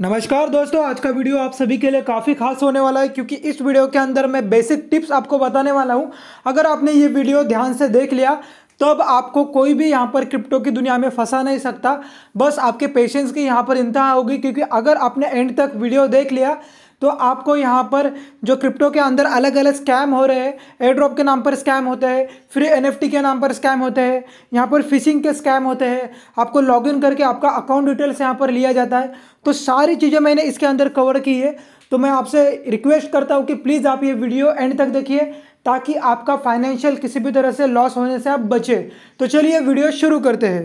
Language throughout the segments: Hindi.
नमस्कार दोस्तों आज का वीडियो आप सभी के लिए काफ़ी खास होने वाला है क्योंकि इस वीडियो के अंदर मैं बेसिक टिप्स आपको बताने वाला हूं अगर आपने ये वीडियो ध्यान से देख लिया तो अब आपको कोई भी यहाँ पर क्रिप्टो की दुनिया में फंसा नहीं सकता बस आपके पेशेंस की यहाँ पर इंतहा होगी क्योंकि अगर आपने एंड तक वीडियो देख लिया तो आपको यहाँ पर जो क्रिप्टो के अंदर अलग अलग स्कैम हो रहे हैं एयर ड्रॉप के नाम पर स्कैम होते हैं फ्री एन के नाम पर स्कैम होते हैं यहाँ पर फिशिंग के स्कैम होते हैं आपको लॉगिन करके आपका अकाउंट डिटेल्स यहाँ पर लिया जाता है तो सारी चीज़ें मैंने इसके अंदर कवर की है तो मैं आपसे रिक्वेस्ट करता हूँ कि प्लीज़ आप ये वीडियो एंड तक देखिए ताकि आपका फाइनेंशियल किसी भी तरह से लॉस होने से आप बचें तो चलिए वीडियो शुरू करते हैं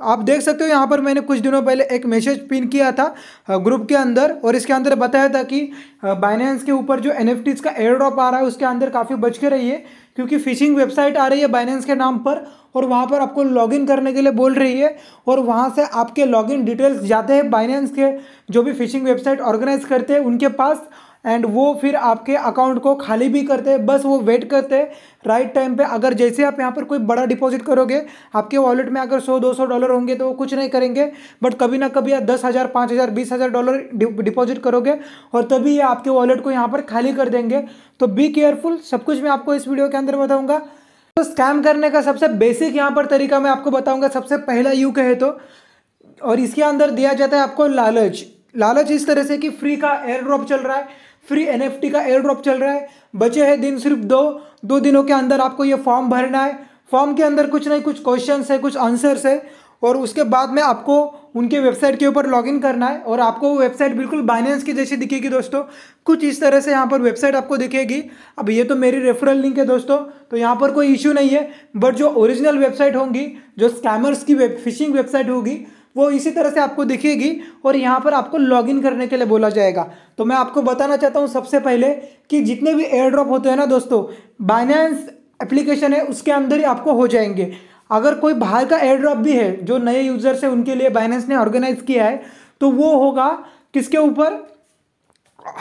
तो आप देख सकते हो यहाँ पर मैंने कुछ दिनों पहले एक मैसेज पिन किया था ग्रुप के अंदर और इसके अंदर बताया था कि बाइनेंस के ऊपर जो एन का एयर ड्रॉप आ रहा है उसके अंदर काफ़ी बच के रही है क्योंकि फिशिंग वेबसाइट आ रही है बाइनेंस के नाम पर और वहाँ पर आपको लॉगिन करने के लिए बोल रही है और वहाँ से आपके लॉगिन डिटेल्स जाते हैं बाइनेंस के जो भी फिशिंग वेबसाइट ऑर्गेनाइज करते हैं उनके पास एंड वो फिर आपके अकाउंट को खाली भी करते हैं बस वो वेट करते हैं राइट टाइम पे अगर जैसे आप यहाँ पर कोई बड़ा डिपॉजिट करोगे आपके वॉलेट में अगर सौ दो सौ डॉलर होंगे तो वो कुछ नहीं करेंगे बट कभी ना कभी आप दस हज़ार पाँच हज़ार बीस हज़ार डॉलर डिपॉजिट करोगे और तभी ये आपके वॉलेट को यहाँ पर खाली कर देंगे तो बी केयरफुल सब कुछ मैं आपको इस वीडियो के अंदर बताऊँगा तो स्कैम करने का सबसे बेसिक यहाँ पर तरीका मैं आपको बताऊँगा सबसे पहला यू कहे तो और इसके अंदर दिया जाता है आपको लालच लालच इस तरह से कि फ्री का एयर ड्रॉप चल रहा है फ्री एन का एयर ड्रॉप चल रहा है बचे हैं दिन सिर्फ दो दो दिनों के अंदर आपको ये फॉर्म भरना है फॉर्म के अंदर कुछ नहीं कुछ क्वेश्चन है कुछ आंसर्स है और उसके बाद में आपको उनके वेबसाइट के ऊपर लॉगिन करना है और आपको वो वेबसाइट बिल्कुल बाइनेंस की जैसी दिखेगी दोस्तों कुछ इस तरह से यहाँ पर वेबसाइट आपको दिखेगी अब ये तो मेरी रेफरल लिंक है दोस्तों तो यहाँ पर कोई इशू नहीं है बट जो ओरिजिनल वेबसाइट होंगी जो स्कैमर्स की वेब फिशिंग वेबसाइट होगी वो इसी तरह से आपको दिखेगी और यहाँ पर आपको लॉगिन करने के लिए बोला जाएगा तो मैं आपको बताना चाहता हूँ सबसे पहले कि जितने भी एयर ड्रॉप होते हैं ना दोस्तों बाइनेंस एप्लीकेशन है उसके अंदर ही आपको हो जाएंगे अगर कोई बाहर का एयर ड्रॉप भी है जो नए यूजर्स है उनके लिए बाइनेंस ने ऑर्गेनाइज किया है तो वो होगा किसके ऊपर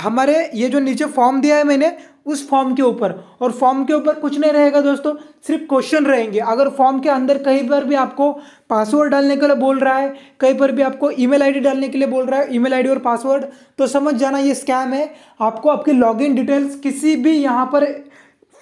हमारे ये जो नीचे फॉर्म दिया है मैंने उस फॉर्म के ऊपर और फॉर्म के ऊपर कुछ नहीं रहेगा दोस्तों सिर्फ क्वेश्चन रहेंगे अगर फॉर्म के अंदर कहीं पर भी आपको पासवर्ड डालने के लिए बोल रहा है कहीं पर भी आपको ईमेल आईडी डालने के लिए बोल रहा है ईमेल आईडी और पासवर्ड तो समझ जाना ये स्कैम है आपको आपकी लॉगिन डिटेल्स किसी भी यहाँ पर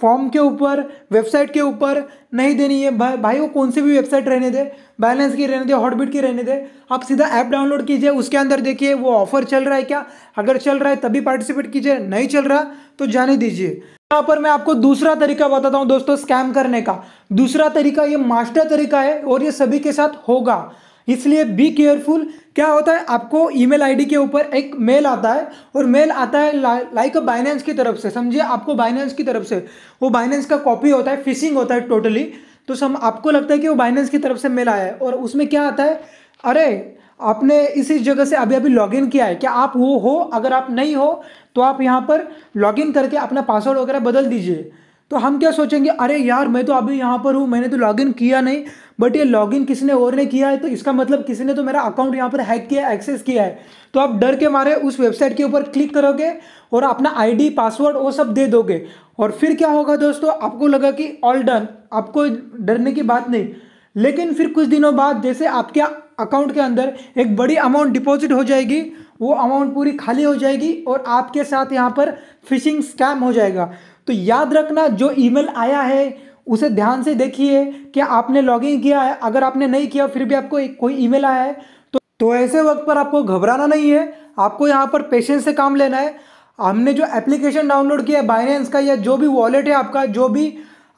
फॉर्म के ऊपर वेबसाइट के ऊपर नहीं देनी है भा, भाई वो कौन सी भी वेबसाइट रहने दे बैलेंस की रहने दे हॉटबिट की रहने दे आप सीधा ऐप डाउनलोड कीजिए उसके अंदर देखिए वो ऑफर चल रहा है क्या अगर चल रहा है तभी पार्टिसिपेट कीजिए नहीं चल रहा तो जाने दीजिए यहाँ पर मैं आपको दूसरा तरीका बताता हूँ दोस्तों स्कैम करने का दूसरा तरीका ये मास्टर तरीका है और ये सभी के साथ होगा इसलिए बी केयरफुल क्या होता है आपको ईमेल आईडी के ऊपर एक मेल आता है और मेल आता है लाइक बाइनेंस की तरफ से समझिए आपको बाइनेंस की तरफ से वो बाइनेंस का कॉपी होता है फिशिंग होता है टोटली तो सम आपको लगता है कि वो बाइनेंस की तरफ से मेल आया है और उसमें क्या आता है अरे आपने इसी जगह से अभी अभी लॉगिन किया है क्या आप वो हो अगर आप नहीं हो तो आप यहाँ पर लॉगिन करके अपना पासवर्ड वगैरह बदल दीजिए तो हम क्या सोचेंगे अरे यार मैं तो अभी यहाँ पर हूँ मैंने तो लॉगिन किया नहीं बट ये लॉगिन किसी ने और ने किया है तो इसका मतलब किसी ने तो मेरा अकाउंट यहाँ पर हैक किया एक्सेस किया है तो आप डर के मारे उस वेबसाइट के ऊपर क्लिक करोगे और अपना आईडी पासवर्ड वो सब दे दोगे और फिर क्या होगा दोस्तों आपको लगा कि ऑल डन आपको डरने की बात नहीं लेकिन फिर कुछ दिनों बाद जैसे आपके अकाउंट के अंदर एक बड़ी अमाउंट डिपॉजिट हो जाएगी वो अमाउंट पूरी खाली हो जाएगी और आपके साथ यहाँ पर फिशिंग स्कैम हो जाएगा तो याद रखना जो ईमेल आया है उसे ध्यान से देखिए कि आपने लॉगिन किया है अगर आपने नहीं किया फिर भी आपको एक, कोई ईमेल आया है तो तो ऐसे वक्त पर आपको घबराना नहीं है आपको यहाँ पर पेशेंस से काम लेना है हमने जो एप्लीकेशन डाउनलोड किया है बाइनेंस का या जो भी वॉलेट है आपका जो भी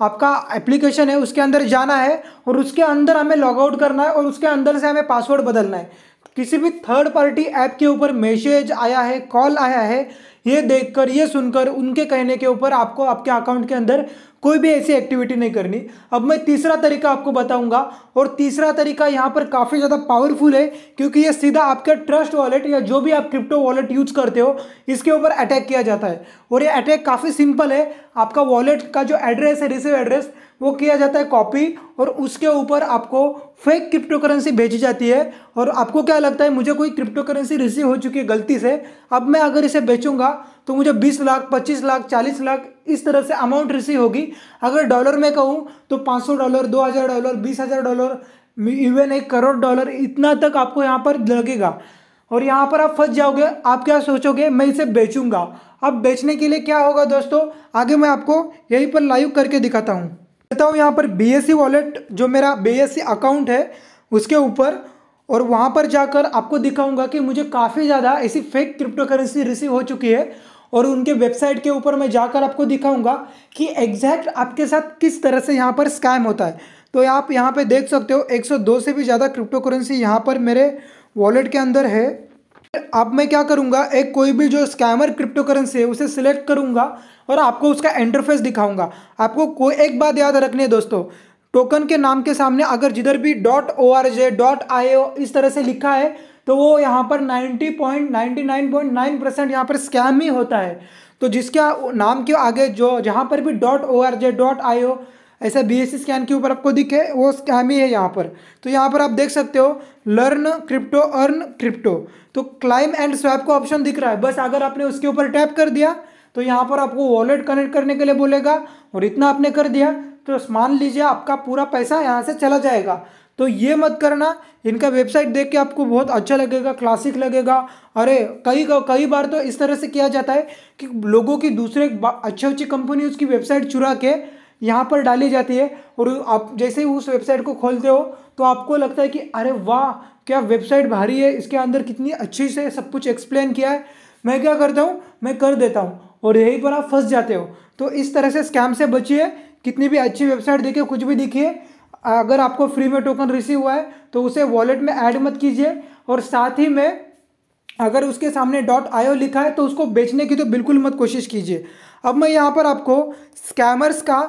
आपका एप्लीकेशन है उसके अंदर जाना है और उसके अंदर हमें लॉगआउट करना है और उसके अंदर से हमें पासवर्ड बदलना है किसी भी थर्ड पार्टी ऐप के ऊपर मैसेज आया है कॉल आया है ये देखकर ये सुनकर उनके कहने के ऊपर आपको आपके अकाउंट के अंदर कोई भी ऐसी एक्टिविटी नहीं करनी अब मैं तीसरा तरीका आपको बताऊंगा और तीसरा तरीका यहाँ पर काफ़ी ज़्यादा पावरफुल है क्योंकि ये सीधा आपके ट्रस्ट वॉलेट या जो भी आप क्रिप्टो वॉलेट यूज करते हो इसके ऊपर अटैक किया जाता है और ये अटैक काफ़ी सिंपल है आपका वॉलेट का जो एड्रेस है रिसीव एड्रेस वो किया जाता है कॉपी और उसके ऊपर आपको फेक क्रिप्टो करेंसी भेजी जाती है और आपको क्या लगता है मुझे कोई क्रिप्टो करेंसी रिसीव हो चुकी है गलती से अब मैं अगर इसे बेचूंगा तो मुझे 20 लाख 25 लाख 40 लाख इस तरह से अमाउंट रिसीव होगी अगर डॉलर में कहूँ तो 500 डॉलर 2000 डॉलर 20000 डॉलर इवन एक करोड़ डॉलर इतना तक आपको यहाँ पर लगेगा और यहाँ पर आप फंस जाओगे आप क्या सोचोगे मैं इसे बेचूंगा अब बेचने के लिए क्या होगा दोस्तों आगे मैं आपको यहीं पर लाइव करके दिखाता हूँ कहता हूँ यहाँ पर बी वॉलेट जो मेरा बी अकाउंट है उसके ऊपर और वहाँ पर जाकर आपको दिखाऊंगा कि मुझे काफ़ी ज़्यादा ऐसी फेक क्रिप्टो करेंसी रिसीव हो चुकी है और उनके वेबसाइट के ऊपर मैं जाकर आपको दिखाऊंगा कि एग्जैक्ट आपके साथ किस तरह से यहाँ पर स्कैम होता है तो आप यहाँ पे देख सकते हो 102 से भी ज़्यादा क्रिप्टो करेंसी यहाँ पर मेरे वॉलेट के अंदर है अब मैं क्या करूँगा एक कोई भी जो स्कैमर क्रिप्टो करेंसी है उसे सिलेक्ट करूँगा और आपको उसका इंटरफेस दिखाऊंगा आपको कोई एक बात याद रखनी दोस्तों टोकन के नाम के सामने अगर जिधर भी dot O R J dot I O इस तरह से लिखा है तो वो यहाँ पर 90.99.9 परसेंट यहाँ पर स्कैम ही होता है तो जिसके नाम के आगे जो जहाँ पर भी dot O R J dot I O ऐसा बी एस स्कैन के ऊपर आपको दिखे वो स्कैम ही है यहाँ पर तो यहाँ पर आप देख सकते हो लर्न क्रिप्टो अर्न क्रिप्टो तो क्लाइम एंड स्वैप का ऑप्शन दिख रहा है बस अगर आपने उसके ऊपर टैप कर दिया तो यहाँ पर आपको वॉलेट कनेक्ट करने के लिए बोलेगा और इतना आपने कर दिया तो मान लीजिए आपका पूरा पैसा यहाँ से चला जाएगा तो ये मत करना इनका वेबसाइट देख के आपको बहुत अच्छा लगेगा क्लासिक लगेगा अरे कई कई बार तो इस तरह से किया जाता है कि लोगों की दूसरे अच्छी अच्छी कंपनी उसकी वेबसाइट चुरा के यहाँ पर डाली जाती है और आप जैसे ही उस वेबसाइट को खोलते हो तो आपको लगता है कि अरे वाह क्या वेबसाइट भारी है इसके अंदर कितनी अच्छी से सब कुछ एक्सप्लेन किया है मैं क्या करता हूँ मैं कर देता हूँ और यहीं पर आप फंस जाते हो तो इस तरह से स्कैम से बचिए कितनी भी अच्छी वेबसाइट देखिए कुछ भी देखिए अगर आपको फ्री में टोकन रिसीव हुआ है तो उसे वॉलेट में ऐड मत कीजिए और साथ ही में अगर उसके सामने डॉट आयो लिखा है तो उसको बेचने की तो बिल्कुल मत कोशिश कीजिए अब मैं यहाँ पर आपको स्कैमर्स का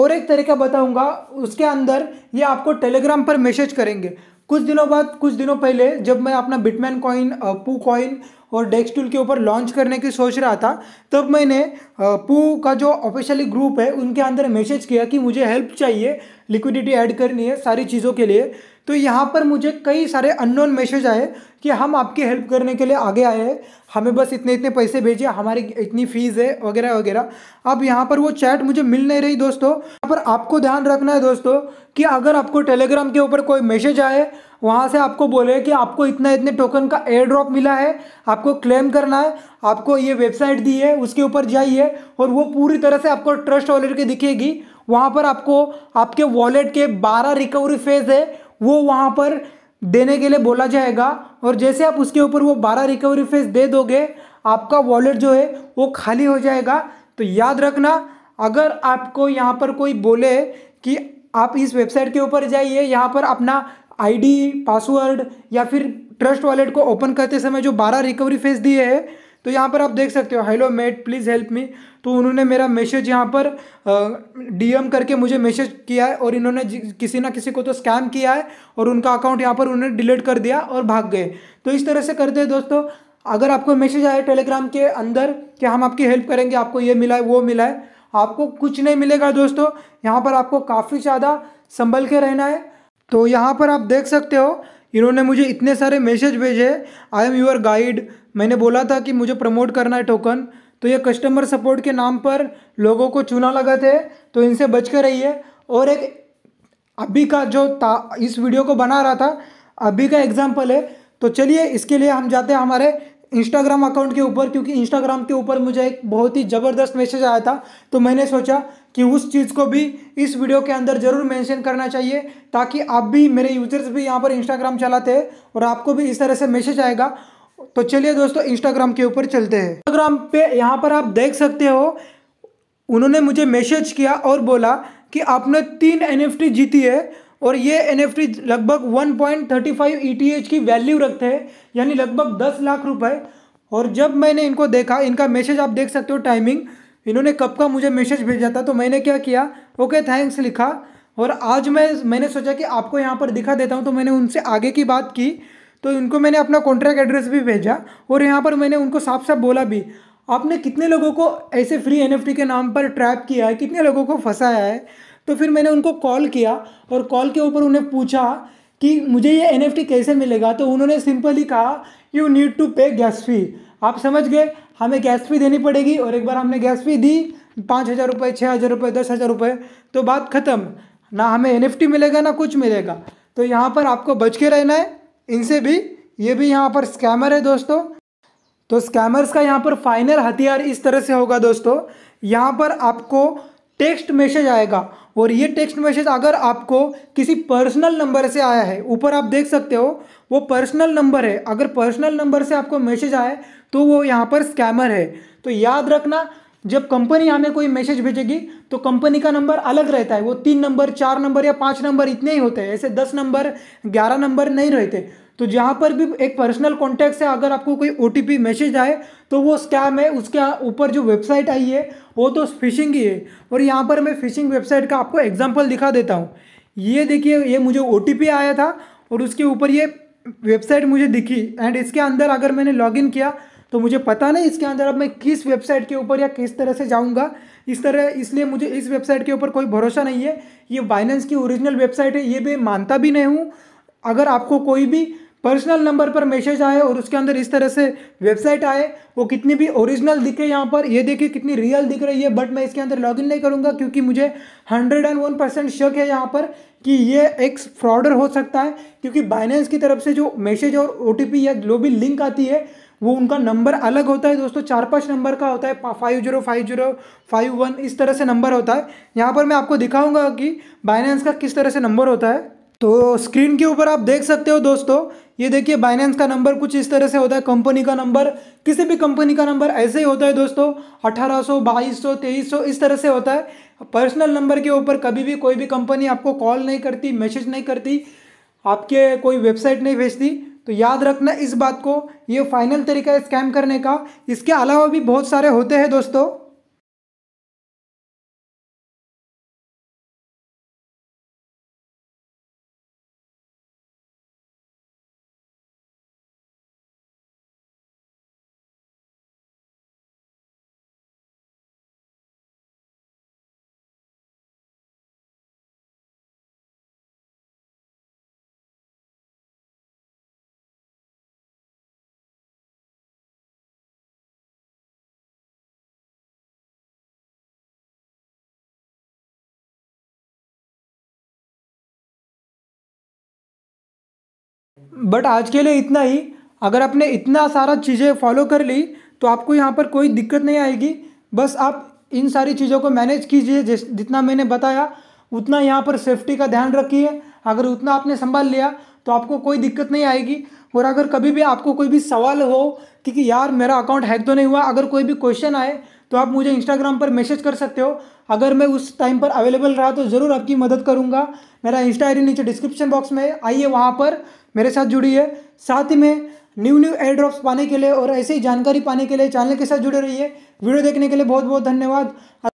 और एक तरीका बताऊँगा उसके अंदर ये आपको टेलीग्राम पर मैसेज करेंगे कुछ दिनों बाद कुछ दिनों पहले जब मैं अपना बिटमैन कॉइन पू कॉइन और डेस्क टूल के ऊपर लॉन्च करने की सोच रहा था तब मैंने पू का जो ऑफिशियली ग्रुप है उनके अंदर मैसेज किया कि मुझे हेल्प चाहिए लिक्विडिटी ऐड करनी है सारी चीज़ों के लिए तो यहाँ पर मुझे कई सारे अननोन मैसेज आए कि हम आपकी हेल्प करने के लिए आगे आए हैं हमें बस इतने इतने पैसे भेजिए हमारी इतनी फ़ीस है वगैरह वगैरह अब यहाँ पर वो चैट मुझे मिल नहीं रही दोस्तों यहाँ पर आपको ध्यान रखना है दोस्तों कि अगर आपको टेलीग्राम के ऊपर कोई मैसेज आए वहाँ से आपको बोले कि आपको इतना इतने टोकन का एयर ड्रॉप मिला है आपको क्लेम करना है आपको ये वेबसाइट दी है उसके ऊपर जाइए और वो पूरी तरह से आपको ट्रस्ट वॉलेट के दिखेगी वहाँ पर आपको आपके वॉलेट के बारह रिकवरी फेज है वो वहाँ पर देने के लिए बोला जाएगा और जैसे आप उसके ऊपर वो बारह रिकवरी फेस दे दोगे आपका वॉलेट जो है वो खाली हो जाएगा तो याद रखना अगर आपको यहाँ पर कोई बोले कि आप इस वेबसाइट के ऊपर जाइए यहाँ पर अपना आईडी पासवर्ड या फिर ट्रस्ट वॉलेट को ओपन करते समय जो बारह रिकवरी फेस दिए है तो यहाँ पर आप देख सकते हो hello mate please help me तो उन्होंने मेरा मैसेज यहाँ पर डीएम करके मुझे मैसेज किया है और इन्होंने किसी ना किसी को तो स्कैम किया है और उनका अकाउंट यहाँ पर उन्होंने डिलीट कर दिया और भाग गए तो इस तरह से करते हैं दोस्तों अगर आपको मैसेज आया टेलीग्राम के अंदर कि हम आपकी हेल्प करेंगे आपको ये मिला है वो मिला है आपको कुछ नहीं मिलेगा दोस्तों यहाँ पर आपको काफ़ी ज़्यादा संभल के रहना है तो यहाँ पर आप देख सकते हो इन्होंने मुझे इतने सारे मैसेज भेजे आई एम योर गाइड मैंने बोला था कि मुझे प्रमोट करना है टोकन तो ये कस्टमर सपोर्ट के नाम पर लोगों को चूना लगा थे तो इनसे बच कर रहिए और एक अभी का जो ता इस वीडियो को बना रहा था अभी का एग्जाम्पल है तो चलिए इसके लिए हम जाते हैं हमारे इंस्टाग्राम अकाउंट के ऊपर क्योंकि इंस्टाग्राम के ऊपर मुझे एक बहुत ही ज़बरदस्त मैसेज आया था तो मैंने सोचा कि उस चीज़ को भी इस वीडियो के अंदर ज़रूर मेंशन करना चाहिए ताकि आप भी मेरे यूज़र्स भी यहाँ पर इंस्टाग्राम चलाते हैं और आपको भी इस तरह से मैसेज आएगा तो चलिए दोस्तों इंस्टाग्राम के ऊपर चलते हैं इंस्टाग्राम पे यहाँ पर आप देख सकते हो उन्होंने मुझे मैसेज किया और बोला कि आपने तीन एन जीती है और ये एन लगभग 1.35 पॉइंट e की वैल्यू रखते हैं यानी लगभग 10 लाख रुपए और जब मैंने इनको देखा इनका मैसेज आप देख सकते हो टाइमिंग इन्होंने कब का मुझे मैसेज भेजा था तो मैंने क्या किया ओके थैंक्स लिखा और आज मैं मैंने सोचा कि आपको यहाँ पर दिखा देता हूँ तो मैंने उनसे आगे की बात की तो इनको मैंने अपना कॉन्ट्रैक्ट एड्रेस भी भेजा और यहाँ पर मैंने उनको साफ साफ बोला भी आपने कितने लोगों को ऐसे फ्री एन के नाम पर ट्रैप किया है कितने लोगों को फंसाया है तो फिर मैंने उनको कॉल किया और कॉल के ऊपर उन्हें पूछा कि मुझे ये एन कैसे मिलेगा तो उन्होंने सिंपली कहा you need to pay gas fee आप समझ गए हमें गैस फी देनी पड़ेगी और एक बार हमने गैस फी दी पाँच हज़ार रुपये छः हज़ार रुपये दस हज़ार रुपये तो बात ख़त्म ना हमें एन मिलेगा ना कुछ मिलेगा तो यहाँ पर आपको बच के रहना है इनसे भी ये भी यहाँ पर स्कैमर है दोस्तों तो स्कैमर्स का यहाँ पर फाइनल हथियार इस तरह से होगा दोस्तों यहाँ पर आपको टेक्स्ट मैसेज आएगा और ये टेक्स्ट मैसेज अगर आपको किसी पर्सनल नंबर से आया है ऊपर आप देख सकते हो वो पर्सनल नंबर है अगर पर्सनल नंबर से आपको मैसेज आए तो वो यहाँ पर स्कैमर है तो याद रखना जब कंपनी हमें कोई मैसेज भेजेगी तो कंपनी का नंबर अलग रहता है वो तीन नंबर चार नंबर या पाँच नंबर इतने ही होते हैं ऐसे दस नंबर ग्यारह नंबर नहीं रहते तो जहाँ पर भी एक पर्सनल कॉन्टैक्ट से अगर आपको कोई ओ मैसेज आए तो वो स्कैम है उसके ऊपर जो वेबसाइट आई है वो तो फिशिंग ही है और यहाँ पर मैं फिशिंग वेबसाइट का आपको एग्जाम्पल दिखा देता हूँ ये देखिए ये मुझे ओ आया था और उसके ऊपर ये वेबसाइट मुझे दिखी एंड इसके अंदर अगर मैंने लॉगिन किया तो मुझे पता नहीं इसके अंदर अब मैं किस वेबसाइट के ऊपर या किस तरह से जाऊँगा इस तरह इसलिए मुझे इस वेबसाइट के ऊपर कोई भरोसा नहीं है ये बाइनेंस की ओरिजिनल वेबसाइट है ये मैं मानता भी नहीं हूँ अगर आपको कोई भी पर्सनल नंबर पर मैसेज आए और उसके अंदर इस तरह से वेबसाइट आए वो कितनी भी ओरिजिनल दिखे यहाँ पर ये देखिए कितनी रियल दिख रही है बट मैं इसके अंदर लॉगिन नहीं करूँगा क्योंकि मुझे हंड्रेड एंड वन परसेंट शक है यहाँ पर कि ये एक फ्रॉडर हो सकता है क्योंकि बाइनेंस की तरफ से जो मैसेज और ओ या ग्लोबल लिंक आती है वो उनका नंबर अलग होता है दोस्तों चार पाँच नंबर का होता है five zero five zero five one इस तरह से नंबर होता है यहाँ पर मैं आपको दिखाऊंगा कि बाइनेंस का किस तरह से नंबर होता है तो स्क्रीन के ऊपर आप देख सकते हो दोस्तों ये देखिए बाइनेंस का नंबर कुछ इस तरह से होता है कंपनी का नंबर किसी भी कंपनी का नंबर ऐसे ही होता है दोस्तों अठारह सौ बाईस सौ तेईस सौ इस तरह से होता है पर्सनल नंबर के ऊपर कभी भी कोई भी कंपनी आपको कॉल नहीं करती मैसेज नहीं करती आपके कोई वेबसाइट नहीं भेजती तो याद रखना इस बात को ये फाइनल तरीका है स्कैम करने का इसके अलावा भी बहुत सारे होते हैं दोस्तों बट आज के लिए इतना ही अगर आपने इतना सारा चीज़ें फॉलो कर ली तो आपको यहाँ पर कोई दिक्कत नहीं आएगी बस आप इन सारी चीज़ों को मैनेज कीजिए जिस जितना मैंने बताया उतना यहाँ पर सेफ्टी का ध्यान रखिए अगर उतना आपने संभाल लिया तो आपको कोई दिक्कत नहीं आएगी और अगर कभी भी आपको कोई भी सवाल हो कि, कि यार मेरा अकाउंट हैक तो नहीं हुआ अगर कोई भी क्वेश्चन आए तो आप मुझे इंस्टाग्राम पर मैसेज कर सकते हो अगर मैं उस टाइम पर अवेलेबल रहा तो ज़रूर आपकी मदद करूँगा मेरा इंस्टा आई नीचे डिस्क्रिप्शन बॉक्स में आइए वहाँ पर मेरे साथ जुड़ी है साथ ही में न्यू न्यू एयर ड्रॉप्स पाने के लिए और ऐसे ही जानकारी पाने के लिए चैनल के साथ जुड़े रहिए वीडियो देखने के लिए बहुत बहुत धन्यवाद